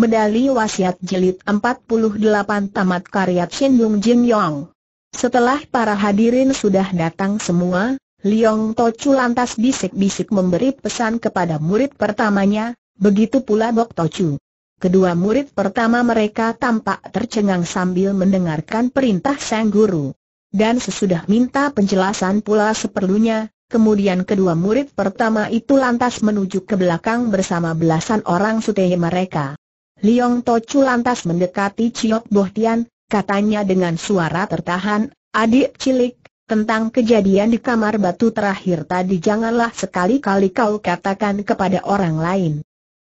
Medali Wasiat Jilid 48 Tamat Karya Chen Yong Jin Yong Setelah para hadirin sudah datang semua, Liong Tochu lantas bisik-bisik memberi pesan kepada murid pertamanya, begitu pula Bok Tochu. Kedua murid pertama mereka tampak tercengang sambil mendengarkan perintah sang guru. Dan sesudah minta penjelasan pula seperlunya, Kemudian kedua murid pertama itu lantas menuju ke belakang bersama belasan orang sutehi mereka. Liong Tocu lantas mendekati Ciok Bohtian, katanya dengan suara tertahan, adik cilik, tentang kejadian di kamar batu terakhir tadi janganlah sekali-kali kau katakan kepada orang lain.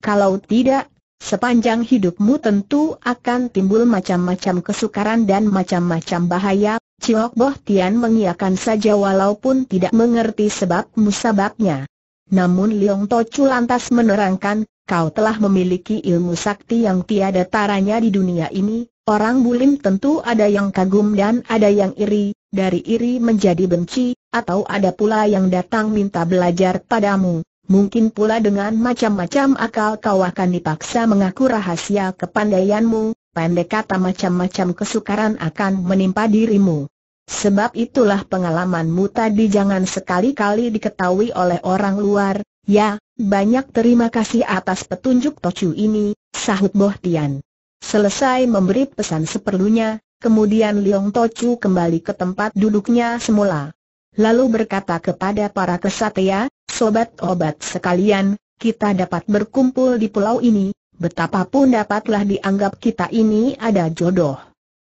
Kalau tidak, sepanjang hidupmu tentu akan timbul macam-macam kesukaran dan macam-macam bahaya. Ciok Bohtian mengiakan saja walaupun tidak mengerti sebab musababnya. Namun Liong Tocu lantas menerangkan, kau telah memiliki ilmu sakti yang tiada taranya di dunia ini, orang bulim tentu ada yang kagum dan ada yang iri, dari iri menjadi benci, atau ada pula yang datang minta belajar padamu. Mungkin pula dengan macam-macam akal kau akan dipaksa mengaku rahasia kepandaianmu, pendek kata macam-macam kesukaran akan menimpa dirimu. Sebab itulah pengalamanmu tadi jangan sekali-kali diketahui oleh orang luar, Ya, banyak terima kasih atas petunjuk Tocu ini, sahut Boh Tian. Selesai memberi pesan seperlunya, kemudian Liong Tocu kembali ke tempat duduknya semula. Lalu berkata kepada para kesatria, sobat obat sekalian, kita dapat berkumpul di pulau ini, betapapun dapatlah dianggap kita ini ada jodoh.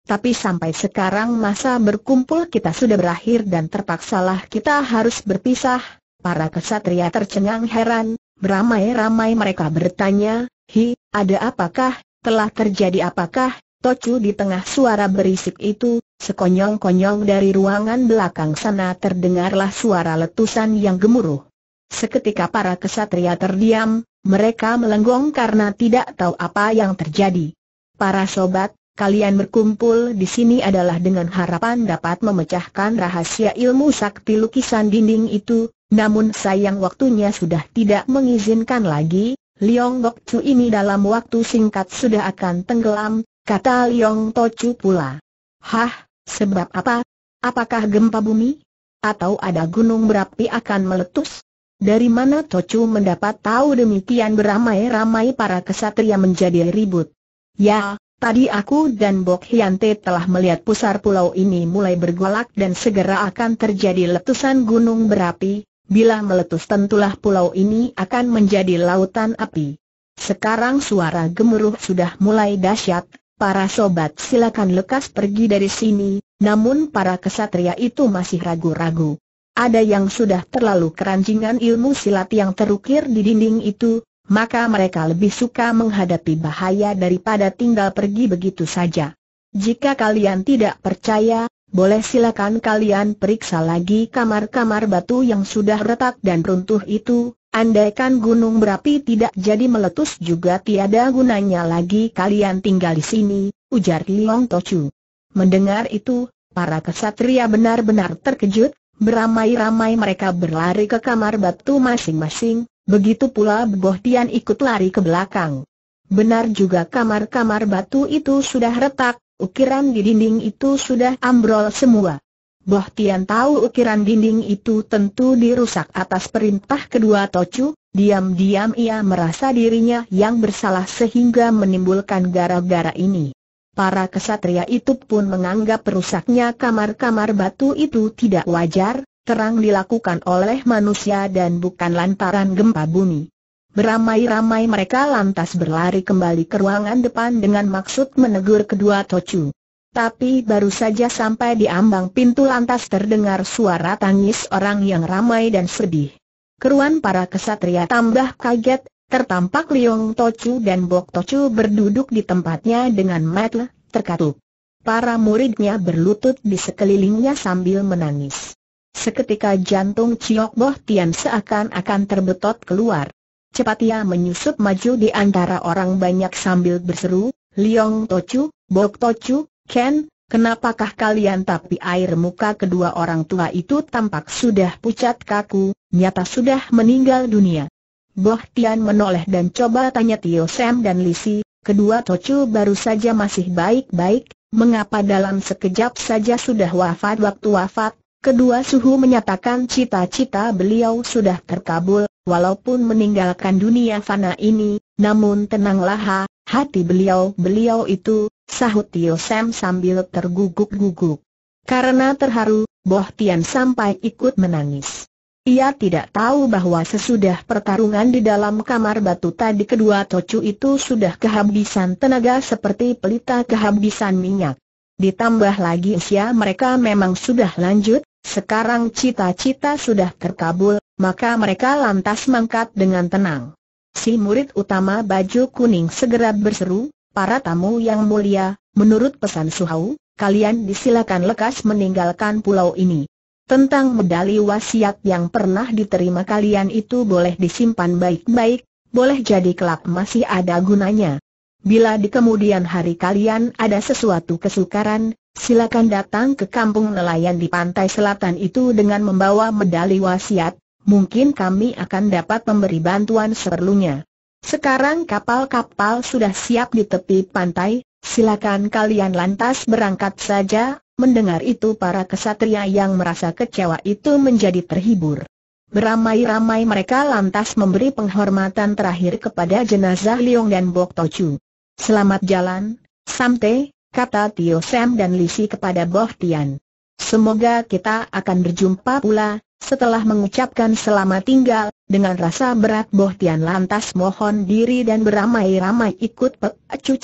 Tapi sampai sekarang masa berkumpul kita sudah berakhir dan terpaksalah kita harus berpisah, Para kesatria tercengang heran, beramai-ramai mereka bertanya, Hi, ada apakah, telah terjadi apakah, Tocu di tengah suara berisik itu, sekonyong-konyong dari ruangan belakang sana terdengarlah suara letusan yang gemuruh. Seketika para kesatria terdiam, mereka melenggong karena tidak tahu apa yang terjadi. Para sobat, kalian berkumpul di sini adalah dengan harapan dapat memecahkan rahasia ilmu sakti lukisan dinding itu, namun sayang waktunya sudah tidak mengizinkan lagi, Liong Gok Chu ini dalam waktu singkat sudah akan tenggelam, kata Liong To Chu pula. Hah, sebab apa? Apakah gempa bumi? Atau ada gunung berapi akan meletus? Dari mana To Chu mendapat tahu demikian beramai-ramai para kesatria menjadi ribut? Ya, tadi aku dan Bok Hyante telah melihat pusar pulau ini mulai bergolak dan segera akan terjadi letusan gunung berapi, Bila meletus tentulah pulau ini akan menjadi lautan api. Sekarang suara gemuruh sudah mulai dahsyat, para sobat silakan lekas pergi dari sini, namun para kesatria itu masih ragu-ragu. Ada yang sudah terlalu keranjingan ilmu silat yang terukir di dinding itu, maka mereka lebih suka menghadapi bahaya daripada tinggal pergi begitu saja. Jika kalian tidak percaya, boleh silakan kalian periksa lagi kamar-kamar batu yang sudah retak dan runtuh itu, andaikan gunung berapi tidak jadi meletus juga tiada gunanya lagi kalian tinggal di sini, ujar Liong Tochu. Mendengar itu, para kesatria benar-benar terkejut, beramai-ramai mereka berlari ke kamar batu masing-masing, begitu pula Boh ikut lari ke belakang. Benar juga kamar-kamar batu itu sudah retak, ukiran di dinding itu sudah ambrol semua. Boh Tian tahu ukiran dinding itu tentu dirusak atas perintah kedua Tocu, diam-diam ia merasa dirinya yang bersalah sehingga menimbulkan gara-gara ini. Para kesatria itu pun menganggap rusaknya kamar-kamar batu itu tidak wajar, terang dilakukan oleh manusia dan bukan lantaran gempa bumi. Beramai-ramai mereka lantas berlari kembali ke ruangan depan dengan maksud menegur kedua Tocu. Tapi baru saja sampai di ambang pintu lantas terdengar suara tangis orang yang ramai dan sedih. Keruan para kesatria tambah kaget, tertampak Liong Tocu dan Bok Tocu berduduk di tempatnya dengan metel, terkatup. Para muridnya berlutut di sekelilingnya sambil menangis. Seketika jantung Ciok Boh Tian seakan-akan terbetot keluar. Cepat ia menyusup maju di antara orang banyak sambil berseru, Liong Tochu, Bok Tochu, Ken, kenapakah kalian tapi air muka kedua orang tua itu tampak sudah pucat kaku, nyata sudah meninggal dunia. Boh Tian menoleh dan coba tanya Tio Sam dan Lisi, kedua Tochu baru saja masih baik-baik, mengapa dalam sekejap saja sudah wafat waktu wafat, kedua suhu menyatakan cita-cita beliau sudah terkabul, walaupun meninggalkan dunia fana ini, namun tenanglah ha, hati beliau-beliau itu, sahut Tio Sam sambil terguguk-guguk. Karena terharu, Boh Tian sampai ikut menangis. Ia tidak tahu bahwa sesudah pertarungan di dalam kamar batu tadi kedua Tocu itu sudah kehabisan tenaga seperti pelita kehabisan minyak. Ditambah lagi usia mereka memang sudah lanjut, sekarang cita-cita sudah terkabul, maka mereka lantas mangkat dengan tenang. Si murid utama baju kuning segera berseru, para tamu yang mulia, menurut pesan Suhau, kalian disilakan lekas meninggalkan pulau ini. Tentang medali wasiat yang pernah diterima kalian itu boleh disimpan baik-baik, boleh jadi kelak masih ada gunanya. Bila di kemudian hari kalian ada sesuatu kesukaran, silakan datang ke kampung nelayan di pantai selatan itu dengan membawa medali wasiat, mungkin kami akan dapat memberi bantuan seperlunya. Sekarang kapal-kapal sudah siap di tepi pantai, silakan kalian lantas berangkat saja, mendengar itu para kesatria yang merasa kecewa itu menjadi terhibur. Beramai-ramai mereka lantas memberi penghormatan terakhir kepada jenazah Liong dan Bok Tochu. Selamat jalan, Samte, kata Tio Sam dan Lisi kepada Boh Tian. Semoga kita akan berjumpa pula, setelah mengucapkan selamat tinggal, dengan rasa berat Boh Tian lantas mohon diri dan beramai-ramai ikut Pek Ho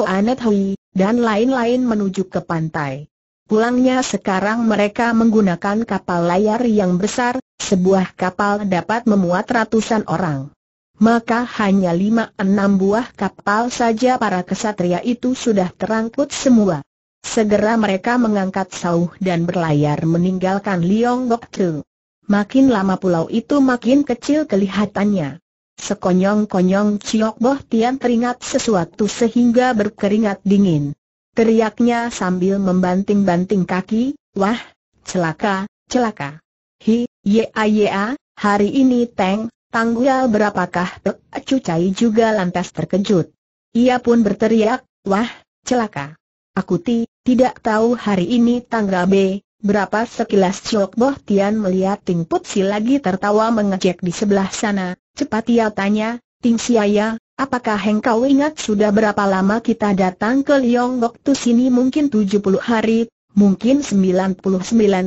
Hoanet Hui, dan lain-lain menuju ke pantai. Pulangnya sekarang mereka menggunakan kapal layar yang besar, sebuah kapal dapat memuat ratusan orang maka hanya lima enam buah kapal saja para kesatria itu sudah terangkut semua. Segera mereka mengangkat sauh dan berlayar meninggalkan Liongkok Tu. Makin lama pulau itu makin kecil kelihatannya. Sekonyong-konyong Ciok Boh Tian teringat sesuatu sehingga berkeringat dingin. Teriaknya sambil membanting-banting kaki, wah, celaka, celaka. Hi, ye, ye, hari ini Teng, Tanggal berapakah Pek Cucai juga lantas terkejut. Ia pun berteriak, wah, celaka. Aku ti, tidak tahu hari ini tanggal B, berapa sekilas Chok Boh Tian melihat Ting Put Si lagi tertawa mengejek di sebelah sana, cepat ia tanya, Ting Siaya, apakah engkau ingat sudah berapa lama kita datang ke Liong waktu sini mungkin 70 hari, mungkin 99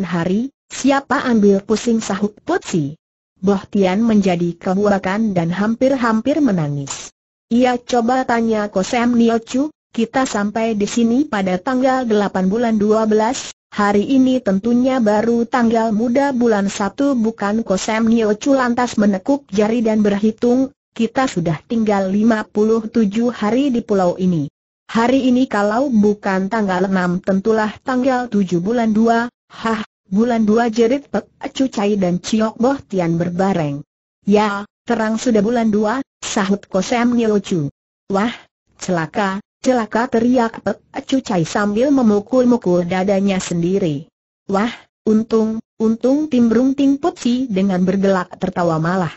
hari, siapa ambil pusing sahut Put Si? Tian menjadi kebuakan dan hampir-hampir menangis. Ia coba tanya Kosem Niochu, kita sampai di sini pada tanggal 8 bulan 12, hari ini tentunya baru tanggal muda bulan 1 bukan Kosem Niochu lantas menekuk jari dan berhitung, kita sudah tinggal 57 hari di pulau ini. Hari ini kalau bukan tanggal 6 tentulah tanggal 7 bulan 2, hah, Bulan dua jerit Pek Acu Cai dan Ciok Boh Tian berbareng. Ya, terang sudah bulan dua, sahut Kosem Niochu. Wah, celaka, celaka teriak Pek Acu Cai sambil memukul-mukul dadanya sendiri. Wah, untung, untung timbrung Ting Putsi dengan bergelak tertawa malah.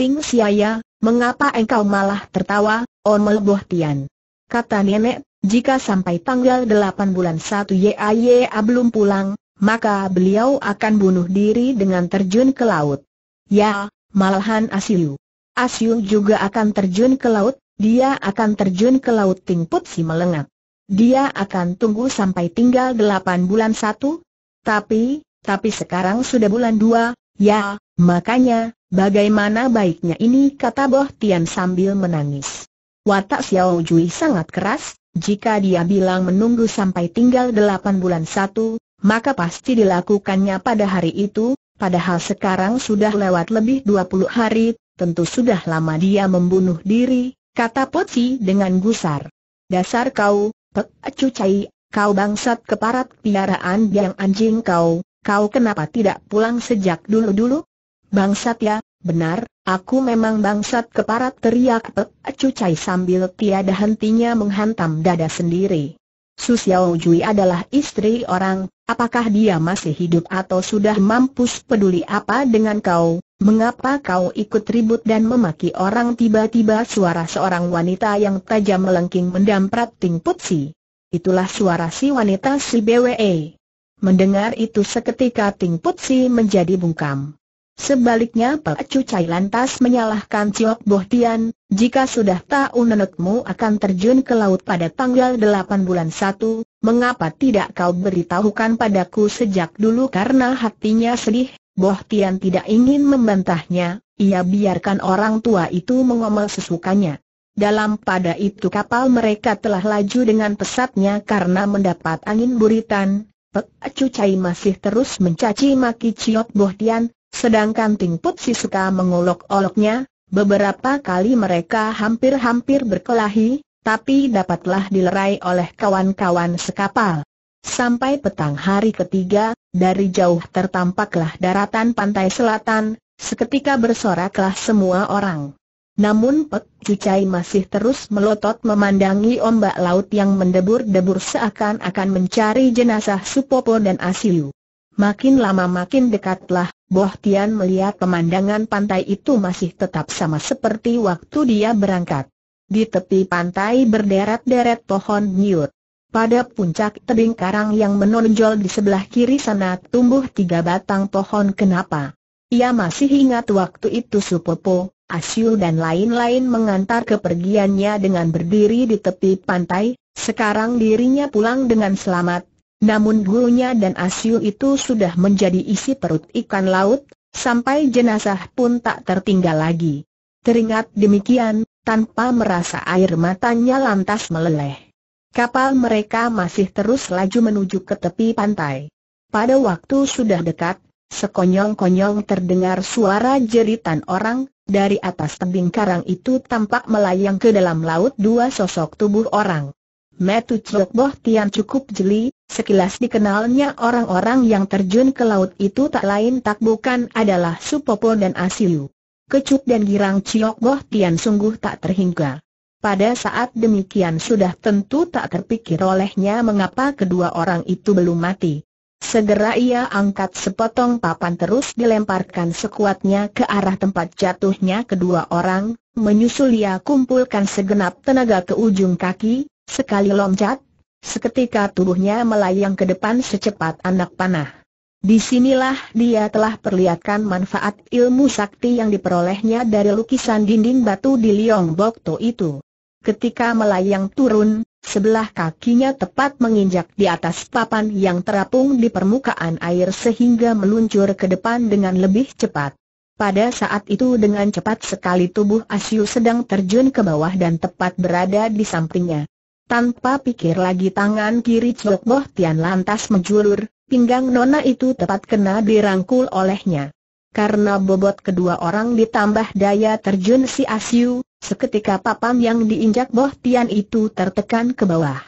Ting Siaya, mengapa engkau malah tertawa, Omel Boh Tian? Kata nenek, jika sampai tanggal delapan bulan 1 YAYA belum pulang, maka beliau akan bunuh diri dengan terjun ke laut. Ya, malahan Asyu. Asyu juga akan terjun ke laut, dia akan terjun ke laut Tingput si melengat. Dia akan tunggu sampai tinggal 8 bulan satu. tapi, tapi sekarang sudah bulan dua, ya, makanya, bagaimana baiknya ini kata Boh Tian sambil menangis. Watak Xiao Jui sangat keras, jika dia bilang menunggu sampai tinggal 8 bulan satu maka pasti dilakukannya pada hari itu, padahal sekarang sudah lewat lebih 20 hari, tentu sudah lama dia membunuh diri, kata Poci dengan gusar. Dasar kau, Pek Cucai, kau bangsat keparat piaraan yang anjing kau, kau kenapa tidak pulang sejak dulu-dulu? Bangsat ya, benar, aku memang bangsat keparat teriak Pek Cucai sambil tiada hentinya menghantam dada sendiri. Su Xiao Jui adalah istri orang, apakah dia masih hidup atau sudah mampus peduli apa dengan kau, mengapa kau ikut ribut dan memaki orang tiba-tiba suara seorang wanita yang tajam melengking mendamprat Ting Putsi. Itulah suara si wanita si BWE. Mendengar itu seketika Ting Putsi menjadi bungkam. Sebaliknya Pak Cucai lantas menyalahkan Ciok Boh Tian, jika sudah tahu nenekmu akan terjun ke laut pada tanggal 8 bulan 1, mengapa tidak kau beritahukan padaku sejak dulu karena hatinya sedih, Boh Tian tidak ingin membantahnya, ia biarkan orang tua itu mengomel sesukanya. Dalam pada itu kapal mereka telah laju dengan pesatnya karena mendapat angin buritan, Pak Cucai masih terus mencaci maki Ciok Boh Tian, Sedangkan Ting Putsi suka mengolok-oloknya, beberapa kali mereka hampir-hampir berkelahi, tapi dapatlah dilerai oleh kawan-kawan sekapal. Sampai petang hari ketiga, dari jauh tertampaklah daratan pantai selatan, seketika bersoraklah semua orang. Namun Pek Cucai masih terus melotot memandangi ombak laut yang mendebur-debur seakan-akan mencari jenazah Supopo dan Asiu. Makin lama makin dekatlah Boh Tian melihat pemandangan pantai itu masih tetap sama seperti waktu dia berangkat. Di tepi pantai berderet-deret pohon nyut. Pada puncak tebing karang yang menonjol di sebelah kiri sana tumbuh tiga batang pohon kenapa. Ia masih ingat waktu itu Supopo, Asyul dan lain-lain mengantar kepergiannya dengan berdiri di tepi pantai, sekarang dirinya pulang dengan selamat, namun gurunya dan Asyu itu sudah menjadi isi perut ikan laut, sampai jenazah pun tak tertinggal lagi. Teringat demikian, tanpa merasa air matanya lantas meleleh. Kapal mereka masih terus laju menuju ke tepi pantai. Pada waktu sudah dekat, sekonyong-konyong terdengar suara jeritan orang, dari atas tebing karang itu tampak melayang ke dalam laut dua sosok tubuh orang. Metu Chok Tian cukup jeli, Sekilas dikenalnya orang-orang yang terjun ke laut itu tak lain tak bukan adalah Supopo dan Asiu. Kecut dan girang Ciok Boh Tian sungguh tak terhingga. Pada saat demikian sudah tentu tak terpikir olehnya mengapa kedua orang itu belum mati. Segera ia angkat sepotong papan terus dilemparkan sekuatnya ke arah tempat jatuhnya kedua orang, menyusul ia kumpulkan segenap tenaga ke ujung kaki, sekali loncat, Seketika tubuhnya melayang ke depan secepat anak panah. Disinilah dia telah perlihatkan manfaat ilmu sakti yang diperolehnya dari lukisan dinding batu di Liong Bokto itu. Ketika melayang turun, sebelah kakinya tepat menginjak di atas papan yang terapung di permukaan air sehingga meluncur ke depan dengan lebih cepat. Pada saat itu dengan cepat sekali tubuh Asyu sedang terjun ke bawah dan tepat berada di sampingnya. Tanpa pikir lagi tangan kiri Cok Boh Tian lantas menjulur, pinggang nona itu tepat kena dirangkul olehnya. Karena bobot kedua orang ditambah daya terjun si Asyu, seketika papan yang diinjak Boh Tian itu tertekan ke bawah.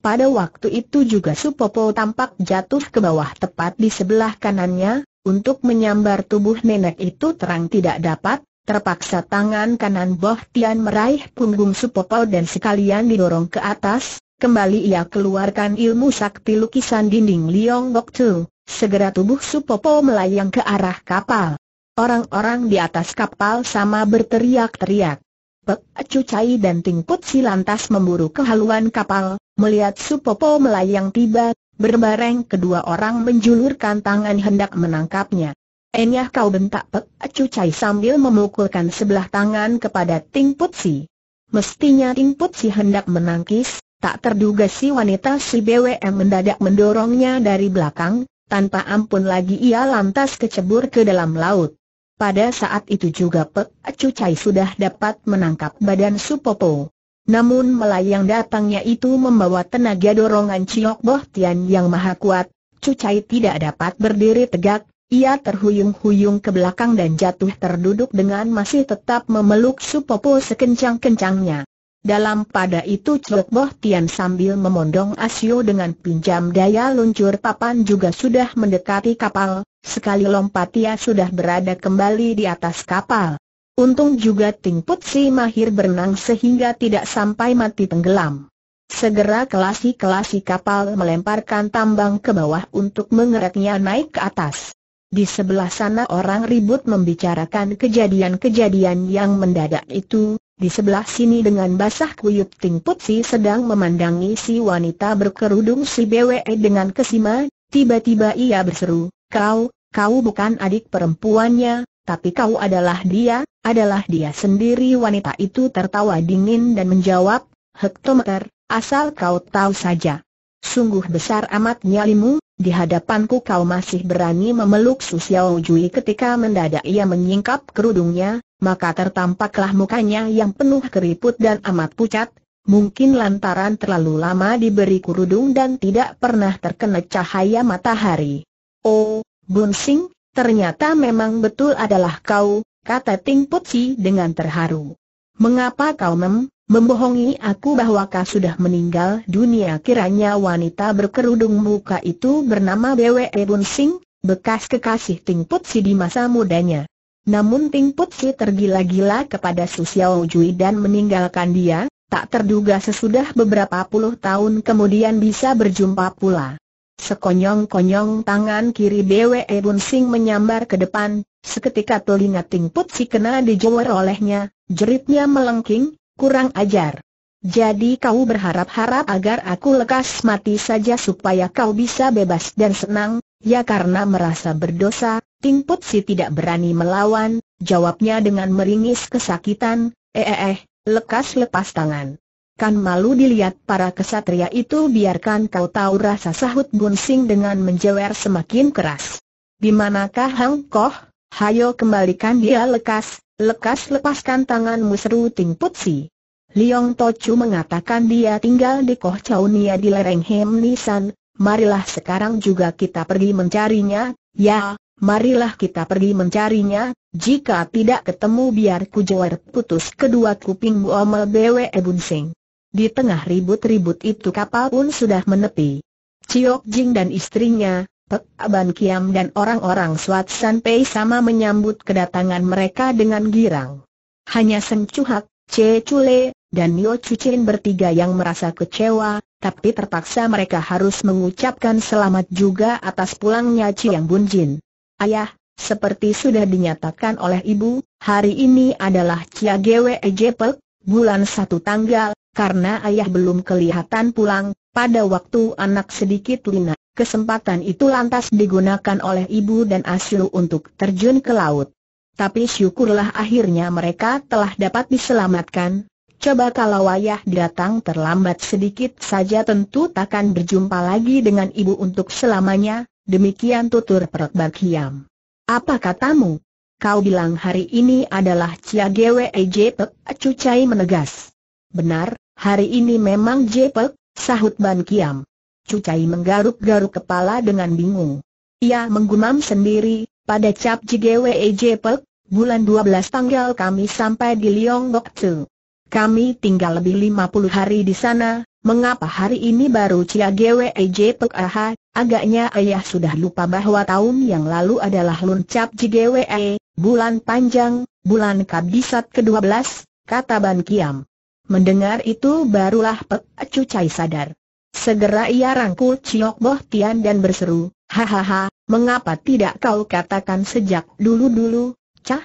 Pada waktu itu juga Supopo tampak jatuh ke bawah tepat di sebelah kanannya, untuk menyambar tubuh nenek itu terang tidak dapat, Terpaksa tangan kanan Boh Tian meraih punggung Supopo dan sekalian didorong ke atas, kembali ia keluarkan ilmu sakti lukisan dinding Liong Bok Tu, segera tubuh Supopo melayang ke arah kapal. Orang-orang di atas kapal sama berteriak-teriak. Pek Cucai dan Ting Put Si lantas memburu kehaluan kapal, melihat Supopo melayang tiba, berbareng kedua orang menjulurkan tangan hendak menangkapnya. Enyah kau bentak Pek Acu Cai sambil memukulkan sebelah tangan kepada Ting Put Si. Mestinya Ting Put Si hendak menangkis, tak terduga si wanita si BWM mendadak mendorongnya dari belakang, tanpa ampun lagi ia lantas kecebur ke dalam laut. Pada saat itu juga Pek Acu Cai sudah dapat menangkap badan Supopo. Namun melayang datangnya itu membawa tenaga dorongan Ciok Boh Tian yang maha kuat, Cucai tidak dapat berdiri tegak, ia terhuyung-huyung ke belakang dan jatuh terduduk dengan masih tetap memeluk Supopo sekencang-kencangnya. Dalam pada itu Cuk Boh Tian sambil memondong Asio dengan pinjam daya luncur papan juga sudah mendekati kapal, sekali lompat ia sudah berada kembali di atas kapal. Untung juga Ting Put Si mahir berenang sehingga tidak sampai mati tenggelam. Segera kelasi-kelasi kapal melemparkan tambang ke bawah untuk mengereknya naik ke atas. Di sebelah sana orang ribut membicarakan kejadian-kejadian yang mendadak itu, di sebelah sini dengan basah kuyup Ting Putsi sedang memandangi si wanita berkerudung si BWE dengan kesima, tiba-tiba ia berseru, kau, kau bukan adik perempuannya, tapi kau adalah dia, adalah dia sendiri wanita itu tertawa dingin dan menjawab, Hektometer, asal kau tahu saja. Sungguh besar amat nyalimu, di hadapanku kau masih berani memeluk Su Xiao Jui ketika mendadak ia menyingkap kerudungnya, maka tertampaklah mukanya yang penuh keriput dan amat pucat, mungkin lantaran terlalu lama diberi kerudung dan tidak pernah terkena cahaya matahari. Oh, Bunsing, ternyata memang betul adalah kau, kata Ting Putsi dengan terharu. Mengapa kau mem, Membohongi aku bahwa kau sudah meninggal dunia kiranya wanita berkerudung muka itu bernama Bwe Bun Sing, bekas kekasih Ting Put di masa mudanya. Namun Ting Put tergila-gila kepada Su Xiao Jui dan meninggalkan dia, tak terduga sesudah beberapa puluh tahun kemudian bisa berjumpa pula. Sekonyong-konyong tangan kiri Bwe Bun Sing menyambar ke depan, seketika telinga Ting Put kena dijewer olehnya, jeritnya melengking, kurang ajar. Jadi kau berharap-harap agar aku lekas mati saja supaya kau bisa bebas dan senang, ya karena merasa berdosa, Ting Put Si tidak berani melawan, jawabnya dengan meringis kesakitan, eh eh eh, lekas lepas tangan. Kan malu dilihat para kesatria itu biarkan kau tahu rasa sahut Gunsing dengan menjewer semakin keras. Di manakah Hang Koh? Hayo kembalikan dia lekas, Lekas lepaskan tanganmu seru Ting Putsi. Liong Tochu mengatakan dia tinggal di Koh Chaunia di lereng Hem Nisan, marilah sekarang juga kita pergi mencarinya, ya, marilah kita pergi mencarinya, jika tidak ketemu biar ku jawar putus kedua kuping omel Bwe Bunsing. Di tengah ribut-ribut itu kapal pun sudah menepi. Ciok Jing dan istrinya, Pek Aban Kiam dan orang-orang Swat San Pei sama menyambut kedatangan mereka dengan girang. Hanya Sen Cuhak, Che Chule, dan Nio Cucin bertiga yang merasa kecewa, tapi terpaksa mereka harus mengucapkan selamat juga atas pulangnya Chiang Bun Jin. Ayah, seperti sudah dinyatakan oleh ibu, hari ini adalah Chia Gwe Ejepek, bulan satu tanggal, karena ayah belum kelihatan pulang, pada waktu anak sedikit Lina Kesempatan itu lantas digunakan oleh ibu dan Asyu untuk terjun ke laut. Tapi syukurlah akhirnya mereka telah dapat diselamatkan. Coba kalau ayah datang terlambat sedikit saja tentu takkan berjumpa lagi dengan ibu untuk selamanya, demikian tutur perut Bakiam. Apa katamu? Kau bilang hari ini adalah Cia Gwe Jepek, Cucai menegas. Benar, hari ini memang Jepek, sahut Ban Kiam. Cucai menggaruk-garuk kepala dengan bingung. Ia menggumam sendiri, pada cap JGWEJ Pek, bulan 12 tanggal kami sampai di Liongok Tzu. Kami tinggal lebih 50 hari di sana, mengapa hari ini baru Cia GWEJ Pek Aha, agaknya ayah sudah lupa bahwa tahun yang lalu adalah lun Cap JGWE, bulan panjang, bulan kabisat ke-12, kata Ban Kiam. Mendengar itu barulah Pek Cucai sadar. Segera ia rangkul Ciok Boh Tian dan berseru, Hahaha, mengapa tidak kau katakan sejak dulu-dulu, cah?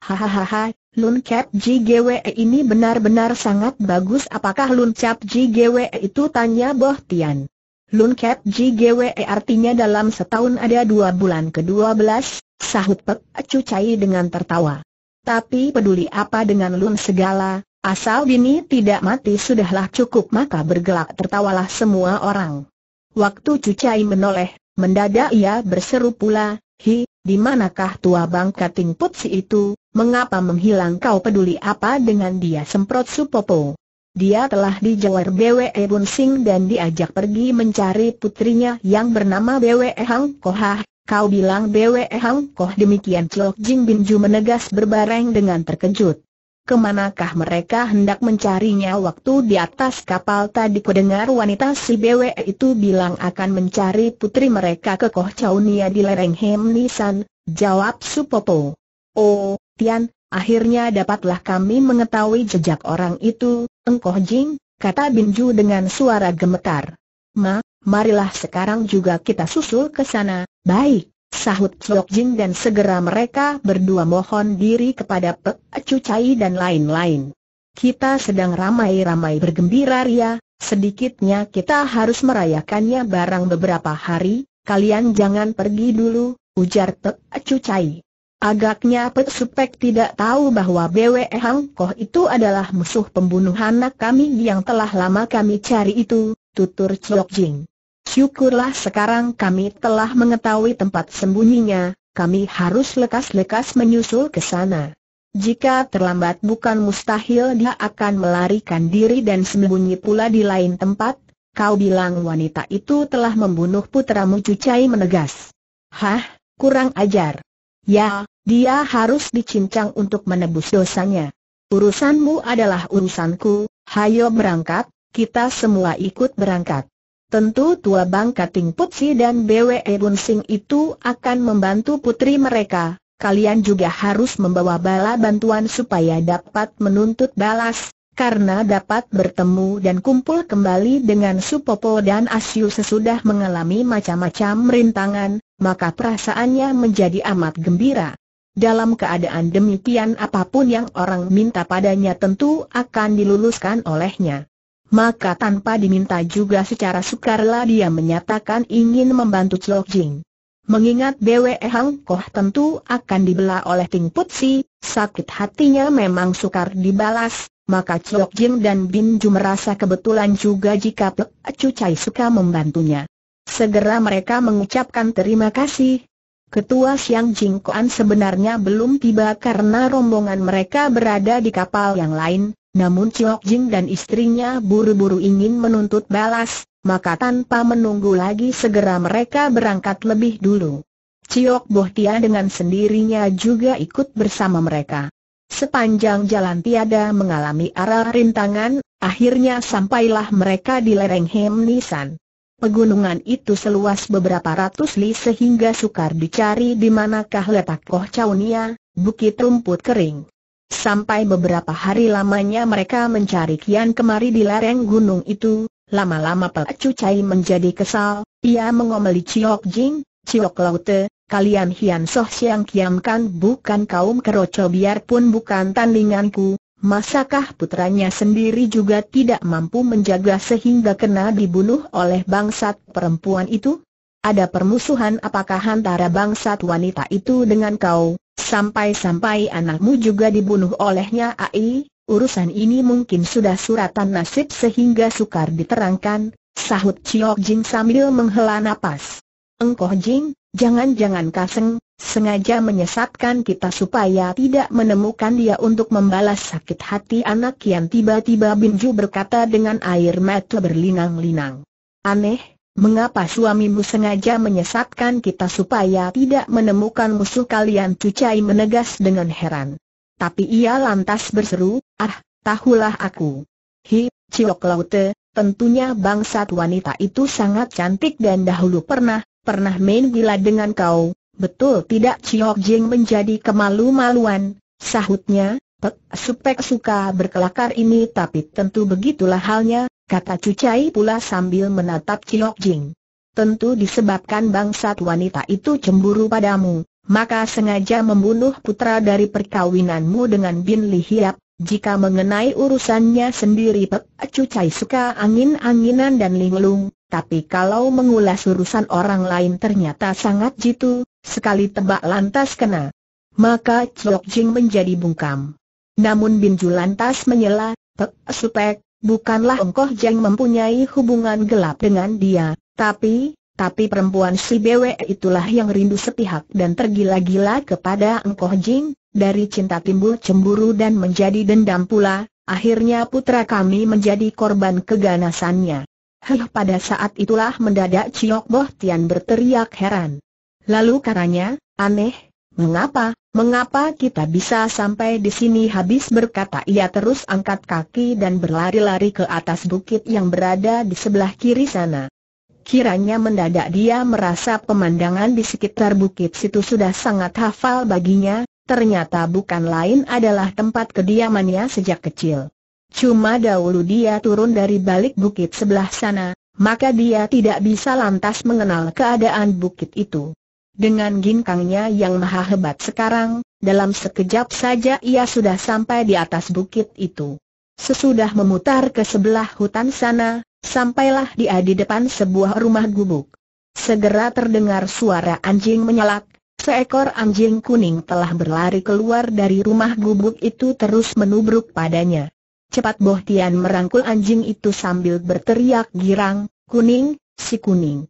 Hahaha, Lun Cap GWE ini benar-benar sangat bagus apakah Lun Cap GWE itu tanya Boh Tian. Lun Cap GWE artinya dalam setahun ada dua bulan ke-12, sahut Pek Acu Cai dengan tertawa. Tapi peduli apa dengan Lun segala, Asal Bini tidak mati sudahlah cukup maka bergelak tertawalah semua orang. Waktu Cucai menoleh, mendadak ia berseru pula, Hi, di manakah tua bangka tingput si itu, mengapa menghilang kau peduli apa dengan dia semprot supopo. Dia telah dijawar BWE Bun Sing dan diajak pergi mencari putrinya yang bernama BWE Hang Kohah. Kau bilang BWE Hang Koh demikian Chok Jing Binju menegas berbareng dengan terkejut kemanakah mereka hendak mencarinya waktu di atas kapal tadi kudengar wanita si BW itu bilang akan mencari putri mereka ke Koh Chaunia di lereng Hemnisan, jawab Supopo. Oh, Tian, akhirnya dapatlah kami mengetahui jejak orang itu, engkoh Jing, kata Binju dengan suara gemetar. Ma, marilah sekarang juga kita susul ke sana, baik sahut Chok Jing dan segera mereka berdua mohon diri kepada Pek Acu Chai dan lain-lain. Kita sedang ramai-ramai bergembira ria, sedikitnya kita harus merayakannya barang beberapa hari, kalian jangan pergi dulu, ujar Pek Acu Chai. Agaknya Pek Supek tidak tahu bahwa BWE Hang Koh itu adalah musuh pembunuh anak kami yang telah lama kami cari itu, tutur Chok Jing. Syukurlah sekarang kami telah mengetahui tempat sembunyinya, kami harus lekas-lekas menyusul ke sana. Jika terlambat bukan mustahil dia akan melarikan diri dan sembunyi pula di lain tempat, kau bilang wanita itu telah membunuh putramu Cucai menegas. Hah, kurang ajar. Ya, dia harus dicincang untuk menebus dosanya. Urusanmu adalah urusanku, hayo berangkat, kita semua ikut berangkat. Tentu tua bangka Ting Putsi dan Bwe Bun Sing itu akan membantu putri mereka. Kalian juga harus membawa bala bantuan supaya dapat menuntut balas, karena dapat bertemu dan kumpul kembali dengan Supopo dan Asyu sesudah mengalami macam-macam rintangan, maka perasaannya menjadi amat gembira. Dalam keadaan demikian apapun yang orang minta padanya tentu akan diluluskan olehnya maka tanpa diminta juga secara sukarela dia menyatakan ingin membantu Chok Jing. Mengingat BWE Hang Koh tentu akan dibela oleh Ting si, sakit hatinya memang sukar dibalas, maka Chok Jing dan Bin Ju merasa kebetulan juga jika Pek Chu Chai suka membantunya. Segera mereka mengucapkan terima kasih. Ketua Siang Jing sebenarnya belum tiba karena rombongan mereka berada di kapal yang lain, namun Chiok Jing dan istrinya buru-buru ingin menuntut balas, maka tanpa menunggu lagi segera mereka berangkat lebih dulu. Chiok Bohtia dengan sendirinya juga ikut bersama mereka. Sepanjang jalan tiada mengalami arah rintangan, akhirnya sampailah mereka di lereng Hemnisan. Pegunungan itu seluas beberapa ratus li sehingga sukar dicari di manakah letak Koh Chaunia, bukit rumput kering. Sampai beberapa hari lamanya mereka mencari kian kemari di lereng gunung itu, lama-lama Cu Cai menjadi kesal, ia mengomeli Ciok Jing, Ciok Laute, kalian Hian Soh Siang kan bukan kaum keroco biarpun bukan tandinganku, masakah putranya sendiri juga tidak mampu menjaga sehingga kena dibunuh oleh bangsat perempuan itu? Ada permusuhan apakah antara bangsat wanita itu dengan kau? Sampai-sampai anakmu juga dibunuh olehnya AI, urusan ini mungkin sudah suratan nasib sehingga sukar diterangkan, sahut Chiok Jing sambil menghela napas. Engkoh Jing, jangan-jangan kaseng, sengaja menyesatkan kita supaya tidak menemukan dia untuk membalas sakit hati anak yang tiba-tiba Binju berkata dengan air mata berlinang-linang. Aneh, Mengapa suamimu sengaja menyesatkan kita supaya tidak menemukan musuh kalian Cucai menegas dengan heran. Tapi ia lantas berseru, ah, tahulah aku. Hi, Ciok Laute, tentunya bangsat wanita itu sangat cantik dan dahulu pernah, pernah main gila dengan kau, betul tidak Ciok Jing menjadi kemalu-maluan, sahutnya, Pek Supek suka berkelakar ini tapi tentu begitulah halnya, kata Cucai pula sambil menatap Ciok Jing. Tentu disebabkan bangsat wanita itu cemburu padamu, maka sengaja membunuh putra dari perkawinanmu dengan Bin Li Hiap, jika mengenai urusannya sendiri Pek Cucai suka angin-anginan dan linglung, tapi kalau mengulas urusan orang lain ternyata sangat jitu, sekali tebak lantas kena. Maka Ciok Jing menjadi bungkam. Namun Bin Ju lantas menyela, Pek Supek, Bukanlah Engkoh Jeng mempunyai hubungan gelap dengan dia, tapi, tapi perempuan si BW itulah yang rindu sepihak dan tergila-gila kepada Engkoh Jeng, dari cinta timbul cemburu dan menjadi dendam pula, akhirnya putra kami menjadi korban keganasannya. Heh pada saat itulah mendadak Ciok Boh Tian berteriak heran. Lalu karanya, aneh, Mengapa, mengapa kita bisa sampai di sini habis berkata ia terus angkat kaki dan berlari-lari ke atas bukit yang berada di sebelah kiri sana. Kiranya mendadak dia merasa pemandangan di sekitar bukit situ sudah sangat hafal baginya, ternyata bukan lain adalah tempat kediamannya sejak kecil. Cuma dahulu dia turun dari balik bukit sebelah sana, maka dia tidak bisa lantas mengenal keadaan bukit itu. Dengan ginkangnya yang maha hebat sekarang, dalam sekejap saja ia sudah sampai di atas bukit itu. Sesudah memutar ke sebelah hutan sana, sampailah dia di depan sebuah rumah gubuk. Segera terdengar suara anjing menyalak, seekor anjing kuning telah berlari keluar dari rumah gubuk itu terus menubruk padanya. Cepat Boh Tian merangkul anjing itu sambil berteriak girang, kuning, si kuning.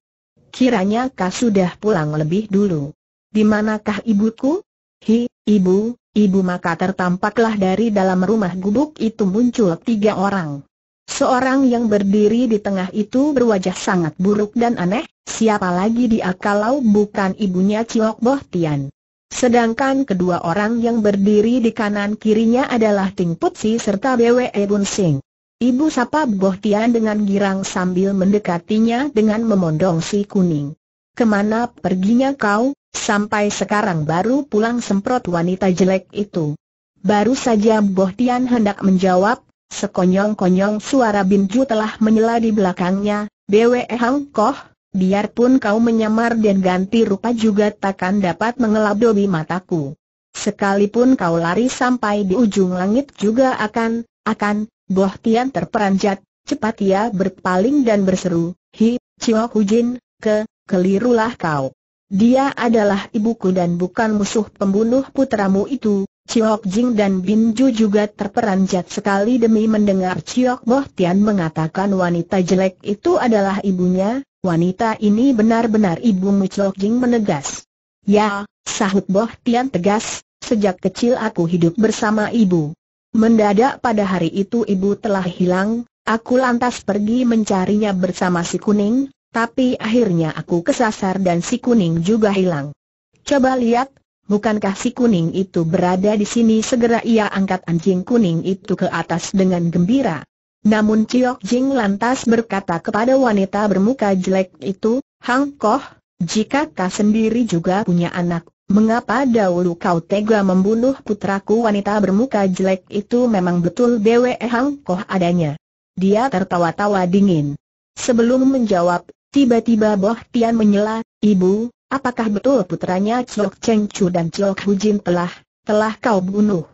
Kiranya kau sudah pulang lebih dulu. Di manakah ibuku? Hi, ibu, ibu maka tertampaklah dari dalam rumah gubuk itu muncul tiga orang. Seorang yang berdiri di tengah itu berwajah sangat buruk dan aneh, siapa lagi dia kalau bukan ibunya Ciok Boh Tian. Sedangkan kedua orang yang berdiri di kanan kirinya adalah Ting Putsi serta Bwe Bun Sing. Ibu sapa Boh Tian dengan girang sambil mendekatinya dengan memondong si kuning. Kemana perginya kau, sampai sekarang baru pulang semprot wanita jelek itu. Baru saja Boh Tian hendak menjawab, sekonyong-konyong suara Binju telah menyela di belakangnya, Bwe Hang Koh, biarpun kau menyamar dan ganti rupa juga takkan dapat mengeladobi mataku. Sekalipun kau lari sampai di ujung langit juga akan, akan, Boh Tian terperanjat, cepat ia berpaling dan berseru, Hi, Hu Hujin, ke, kelirulah kau. Dia adalah ibuku dan bukan musuh pembunuh putramu itu. Ciok Jing dan Bin Ju juga terperanjat sekali demi mendengar Ciok Boh Tian mengatakan wanita jelek itu adalah ibunya, wanita ini benar-benar ibumu Ciok Jing menegas. Ya, sahut Boh Tian tegas, sejak kecil aku hidup bersama ibu. Mendadak pada hari itu ibu telah hilang, aku lantas pergi mencarinya bersama si kuning, tapi akhirnya aku kesasar dan si kuning juga hilang. Coba lihat, bukankah si kuning itu berada di sini segera ia angkat anjing kuning itu ke atas dengan gembira. Namun Ciok Jing lantas berkata kepada wanita bermuka jelek itu, Hang Koh, jika kau sendiri juga punya anak Mengapa dahulu kau tega membunuh putraku wanita bermuka jelek itu memang betul Bwe Hang Koh adanya. Dia tertawa-tawa dingin. Sebelum menjawab, tiba-tiba Boh Tian menyela, Ibu, apakah betul putranya Chok Cheng Chu dan Chok Hu Jin telah, telah kau bunuh?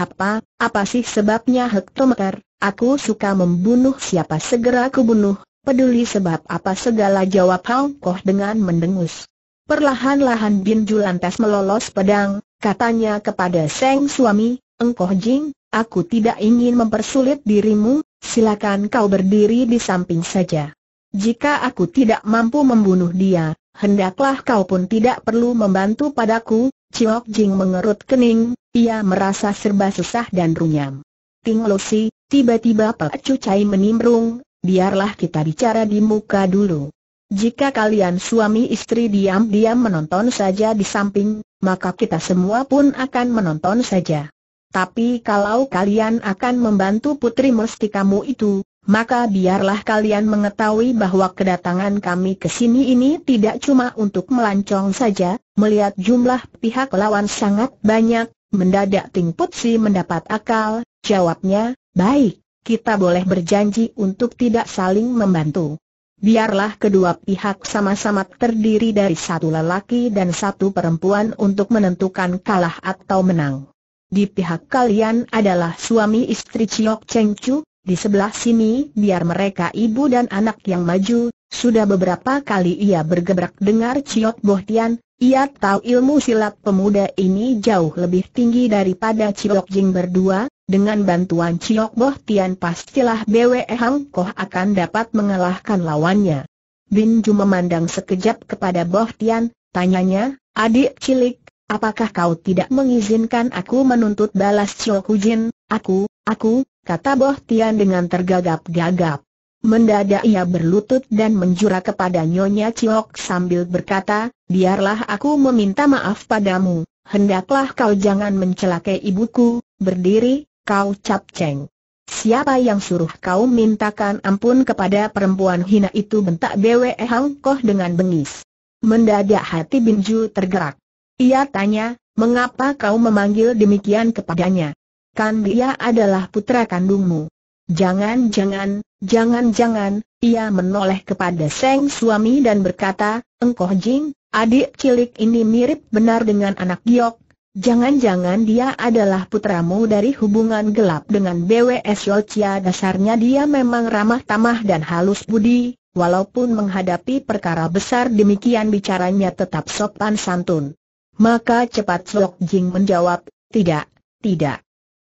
Apa, apa sih sebabnya Hek hektometer? Aku suka membunuh siapa segera aku bunuh, peduli sebab apa segala jawab Hang Koh dengan mendengus. Perlahan-lahan Bin Ju lantas melolos pedang, katanya kepada Seng suami, Engkoh Jing, aku tidak ingin mempersulit dirimu, silakan kau berdiri di samping saja. Jika aku tidak mampu membunuh dia, hendaklah kau pun tidak perlu membantu padaku, Ciok Jing mengerut kening, ia merasa serba susah dan runyam. Ting Si, tiba-tiba Pak Cucai Cai menimbrung, biarlah kita bicara di muka dulu. Jika kalian suami istri diam-diam menonton saja di samping, maka kita semua pun akan menonton saja. Tapi kalau kalian akan membantu putri kamu itu, maka biarlah kalian mengetahui bahwa kedatangan kami ke sini ini tidak cuma untuk melancong saja, melihat jumlah pihak lawan sangat banyak, mendadak Ting Putsi mendapat akal, jawabnya, baik, kita boleh berjanji untuk tidak saling membantu biarlah kedua pihak sama-sama terdiri dari satu lelaki dan satu perempuan untuk menentukan kalah atau menang. Di pihak kalian adalah suami istri Ciok Cheng Chu, di sebelah sini biar mereka ibu dan anak yang maju, sudah beberapa kali ia bergebrak dengar Chiok Tian, ia tahu ilmu silat pemuda ini jauh lebih tinggi daripada Ciok Jing berdua, dengan bantuan Ciok Boh Tian pastilah Bwe Hang Koh akan dapat mengalahkan lawannya. Bin Ju memandang sekejap kepada Boh Tian, tanyanya, adik cilik, apakah kau tidak mengizinkan aku menuntut balas Ciok Hujin? Aku, aku, kata Boh Tian dengan tergagap-gagap. Mendadak ia berlutut dan menjura kepada Nyonya Ciok sambil berkata, biarlah aku meminta maaf padamu, hendaklah kau jangan mencelakai ibuku, berdiri, kau capceng. Siapa yang suruh kau mintakan ampun kepada perempuan hina itu bentak Bwe Hang Koh dengan bengis. Mendadak hati Binju tergerak. Ia tanya, mengapa kau memanggil demikian kepadanya? Kan dia adalah putra kandungmu. Jangan-jangan, Jangan-jangan, ia menoleh kepada Seng suami dan berkata, Engkoh Jing, adik cilik ini mirip benar dengan anak Giok. Jangan-jangan dia adalah putramu dari hubungan gelap dengan BWS Yolcia dasarnya dia memang ramah tamah dan halus budi, walaupun menghadapi perkara besar demikian bicaranya tetap sopan santun. Maka cepat Sok Jing menjawab, tidak, tidak.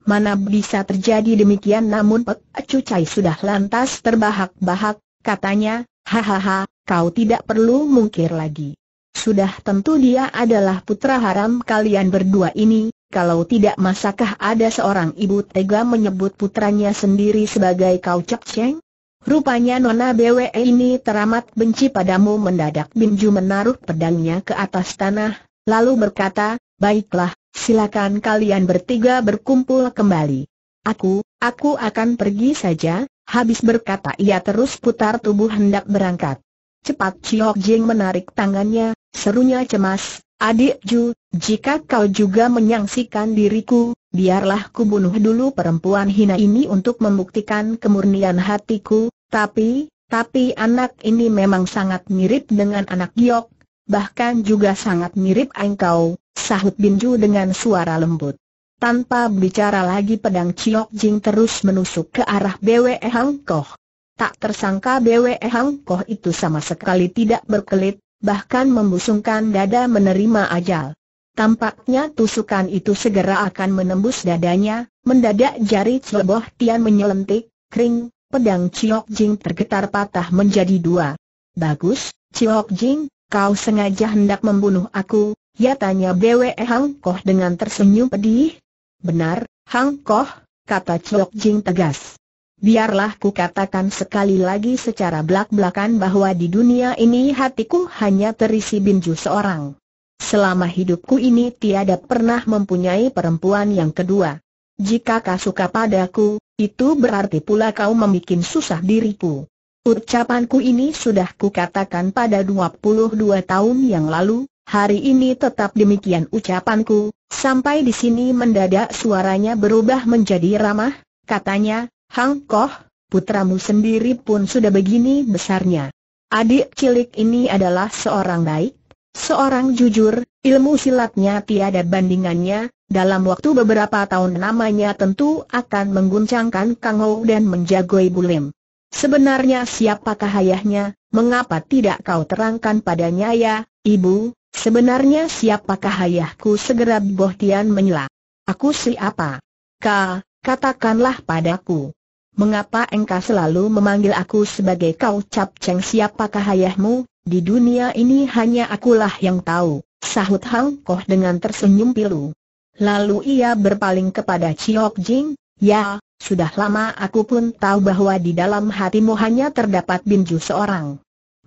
Mana bisa terjadi demikian namun Pek Cucai sudah lantas terbahak-bahak, katanya, hahaha, kau tidak perlu mungkir lagi. Sudah tentu dia adalah putra haram kalian berdua ini, kalau tidak masakah ada seorang ibu tega menyebut putranya sendiri sebagai kau cek ceng? Rupanya Nona BWE ini teramat benci padamu mendadak Binju menaruh pedangnya ke atas tanah, lalu berkata, baiklah, silakan kalian bertiga berkumpul kembali. Aku, aku akan pergi saja, habis berkata ia terus putar tubuh hendak berangkat. Cepat Chiok Jing menarik tangannya, serunya cemas, adik Ju, jika kau juga menyaksikan diriku, biarlah ku bunuh dulu perempuan hina ini untuk membuktikan kemurnian hatiku, tapi, tapi anak ini memang sangat mirip dengan anak Giok, bahkan juga sangat mirip engkau, sahut Binju dengan suara lembut. Tanpa bicara lagi pedang Chiok Jing terus menusuk ke arah BWE Hang Koh. Tak tersangka BWE Hang Koh itu sama sekali tidak berkelit, bahkan membusungkan dada menerima ajal. Tampaknya tusukan itu segera akan menembus dadanya, mendadak jari celeboh Tian menyelentik, kring, pedang Chiok Jing tergetar patah menjadi dua. Bagus, Chiok Jing, kau sengaja hendak membunuh aku, Ya tanya BWE Hang Koh dengan tersenyum pedih. Benar, Hang Koh, kata Chok Jing tegas. Biarlah ku katakan sekali lagi secara belak-belakan bahwa di dunia ini hatiku hanya terisi Binju seorang. Selama hidupku ini tiada pernah mempunyai perempuan yang kedua. Jika kau suka padaku, itu berarti pula kau membuat susah diriku. Ucapanku ini sudah ku katakan pada 22 tahun yang lalu, hari ini tetap demikian ucapanku, sampai di sini mendadak suaranya berubah menjadi ramah, katanya, Hang Koh, putramu sendiri pun sudah begini besarnya. Adik cilik ini adalah seorang baik, seorang jujur, ilmu silatnya tiada bandingannya, dalam waktu beberapa tahun namanya tentu akan mengguncangkan Kang Ho dan menjagoi Bulim. Sebenarnya siapakah ayahnya, mengapa tidak kau terangkan padanya ya, ibu, Sebenarnya siapakah ayahku segera Boh Tian menyela. Aku siapa? Ka, katakanlah padaku. Mengapa engkau selalu memanggil aku sebagai kau Cap Cheng siapakah ayahmu? Di dunia ini hanya akulah yang tahu, sahut Hang Koh dengan tersenyum pilu. Lalu ia berpaling kepada Chiok Jing, ya, sudah lama aku pun tahu bahwa di dalam hatimu hanya terdapat Binju seorang.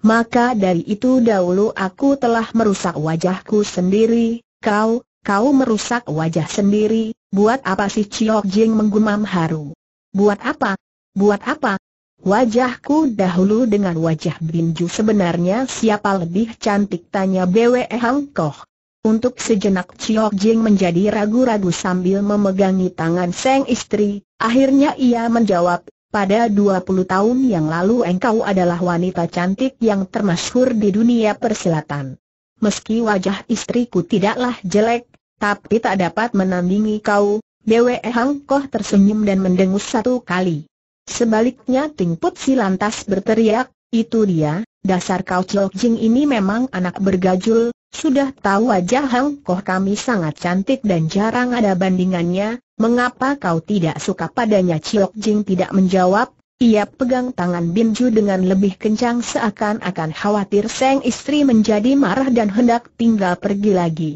Maka dari itu dahulu aku telah merusak wajahku sendiri, kau, kau merusak wajah sendiri, buat apa sih, Chiok Jing menggumam haru? Buat apa? Buat apa? Wajahku dahulu dengan wajah Binju sebenarnya siapa lebih cantik tanya BWE Hang Koh. Untuk sejenak Chiok Jing menjadi ragu-ragu sambil memegangi tangan sang istri, akhirnya ia menjawab pada 20 tahun yang lalu engkau adalah wanita cantik yang termasyhur di dunia persilatan. Meski wajah istriku tidaklah jelek, tapi tak dapat menandingi kau, Dewe Hang Koh tersenyum dan mendengus satu kali. Sebaliknya Ting Put lantas berteriak, itu dia, dasar kau Chok Jing ini memang anak bergajul, sudah tahu aja Hang Koh kami sangat cantik dan jarang ada bandingannya, mengapa kau tidak suka padanya Chiok Jing tidak menjawab, ia pegang tangan Bin Ju dengan lebih kencang seakan-akan khawatir sang istri menjadi marah dan hendak tinggal pergi lagi.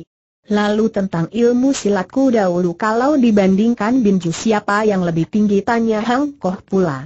Lalu tentang ilmu silatku dahulu kalau dibandingkan Bin Ju siapa yang lebih tinggi tanya Hang Koh pula.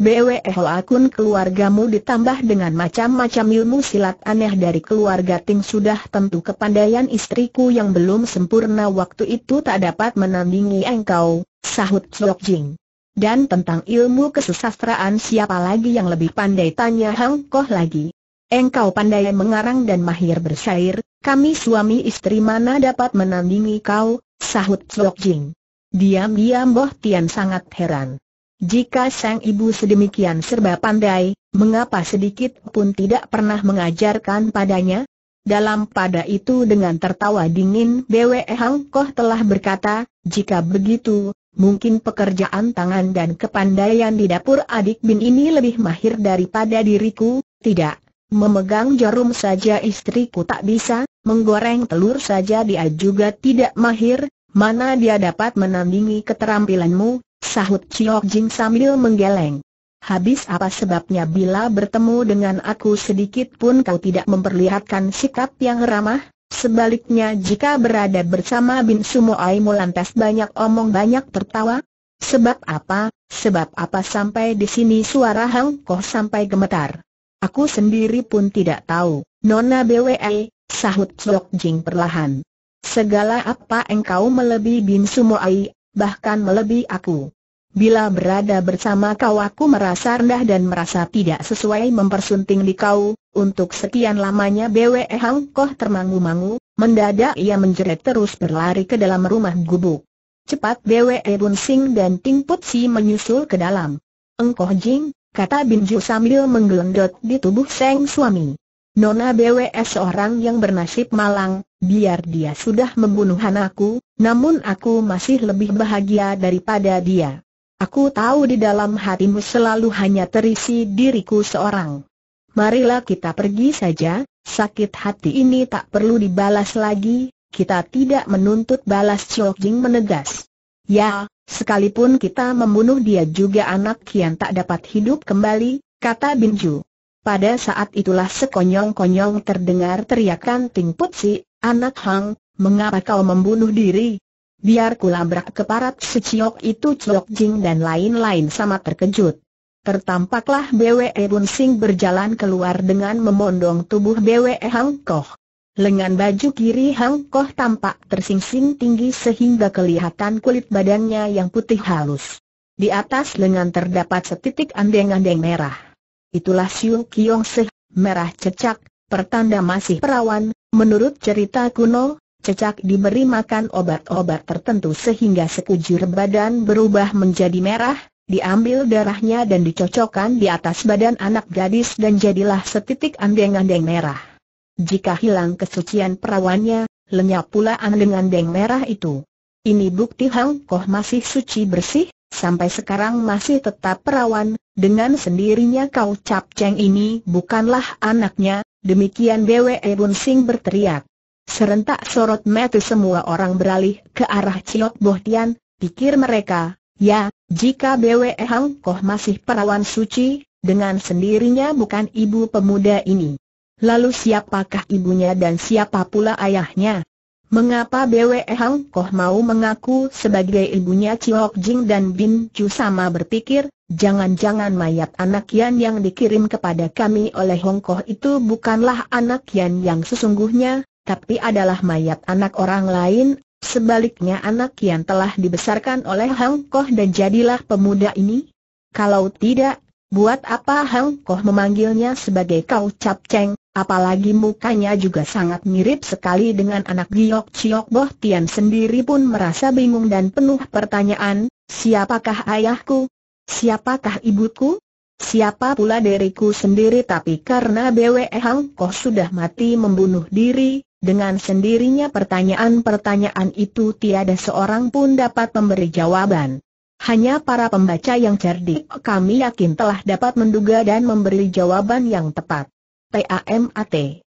BWL akun keluargamu ditambah dengan macam-macam ilmu silat aneh dari keluarga Ting sudah tentu kepandaian istriku yang belum sempurna waktu itu tak dapat menandingi engkau, sahut Chok Jing. Dan tentang ilmu kesusastraan siapa lagi yang lebih pandai tanya Hang Koh lagi. Engkau pandai mengarang dan mahir bersair, kami suami istri mana dapat menandingi kau, sahut Chok Jing. Diam-diam Boh Tian sangat heran. Jika sang ibu sedemikian serba pandai, mengapa sedikit pun tidak pernah mengajarkan padanya? Dalam pada itu dengan tertawa dingin Bwe Hang Koh telah berkata, jika begitu, mungkin pekerjaan tangan dan kepandaian di dapur adik bin ini lebih mahir daripada diriku, tidak. Memegang jarum saja istriku tak bisa, menggoreng telur saja dia juga tidak mahir, mana dia dapat menandingi keterampilanmu, sahut Chiok Jing sambil menggeleng. Habis apa sebabnya bila bertemu dengan aku sedikit pun kau tidak memperlihatkan sikap yang ramah? Sebaliknya jika berada bersama Bin Sumo Sumoaimu lantas banyak omong banyak tertawa? Sebab apa? Sebab apa sampai di sini suara Hang Koh sampai gemetar? Aku sendiri pun tidak tahu, Nona BWE, sahut Chok Jing perlahan. Segala apa engkau melebihi Bin Sumoai, bahkan melebihi aku. Bila berada bersama kau aku merasa rendah dan merasa tidak sesuai mempersunting di kau, untuk sekian lamanya BWE Hang Koh termangu-mangu, mendadak ia menjerit terus berlari ke dalam rumah gubuk. Cepat BWE Bun Sing dan Ting Put Si menyusul ke dalam. Engkoh Jing, kata Bin Binju sambil menggelendot di tubuh Seng suami. Nona BWE seorang yang bernasib malang, biar dia sudah membunuh anakku, namun aku masih lebih bahagia daripada dia. Aku tahu di dalam hatimu selalu hanya terisi diriku seorang. Marilah kita pergi saja, sakit hati ini tak perlu dibalas lagi, kita tidak menuntut balas Chok Jing menegas. Ya, sekalipun kita membunuh dia juga anak yang tak dapat hidup kembali, kata Binju. Pada saat itulah sekonyong-konyong terdengar teriakan Ting Putsi, anak Hang, mengapa kau membunuh diri? Biar kulabrak keparat seciok seciok itu Ciok Jing dan lain-lain sama terkejut. Tertampaklah BWE Bun Sing berjalan keluar dengan memondong tubuh BWE Hang Koh. Lengan baju kiri Hang Koh tampak tersingsing tinggi sehingga kelihatan kulit badannya yang putih halus. Di atas lengan terdapat setitik andeng-andeng merah. Itulah Siu Kiong Seh, merah cecak, pertanda masih perawan, menurut cerita kuno, Cecak diberi makan obat-obat tertentu sehingga sekujur badan berubah menjadi merah, diambil darahnya dan dicocokkan di atas badan anak gadis dan jadilah setitik andeng-andeng merah. Jika hilang kesucian perawannya, lenyap pula andeng-andeng merah itu. Ini bukti Hang Koh masih suci bersih, sampai sekarang masih tetap perawan, dengan sendirinya kau Cap Cheng ini bukanlah anaknya, demikian Bwe Bun Sing berteriak. Serentak sorot mata semua orang beralih ke arah Ciot Tian, pikir mereka, ya, jika Bwe Hang Koh masih perawan suci, dengan sendirinya bukan ibu pemuda ini. Lalu siapakah ibunya dan siapa pula ayahnya? Mengapa Bwe Hang Koh mau mengaku sebagai ibunya Ciok Jing dan Bin Chu sama berpikir, jangan-jangan mayat anak Yan yang dikirim kepada kami oleh Hong Koh itu bukanlah anak Yan yang sesungguhnya, tapi adalah mayat anak orang lain, sebaliknya anak yang telah dibesarkan oleh Hang Koh dan jadilah pemuda ini? Kalau tidak, buat apa Hang Koh memanggilnya sebagai kau Cap Cheng, apalagi mukanya juga sangat mirip sekali dengan anak Giok Chiok Boh Tian sendiri pun merasa bingung dan penuh pertanyaan, siapakah ayahku? Siapakah ibuku? Siapa pula diriku sendiri tapi karena BWE Hang Koh sudah mati membunuh diri, dengan sendirinya pertanyaan-pertanyaan itu tiada seorang pun dapat memberi jawaban. Hanya para pembaca yang cerdik kami yakin telah dapat menduga dan memberi jawaban yang tepat. PAMAT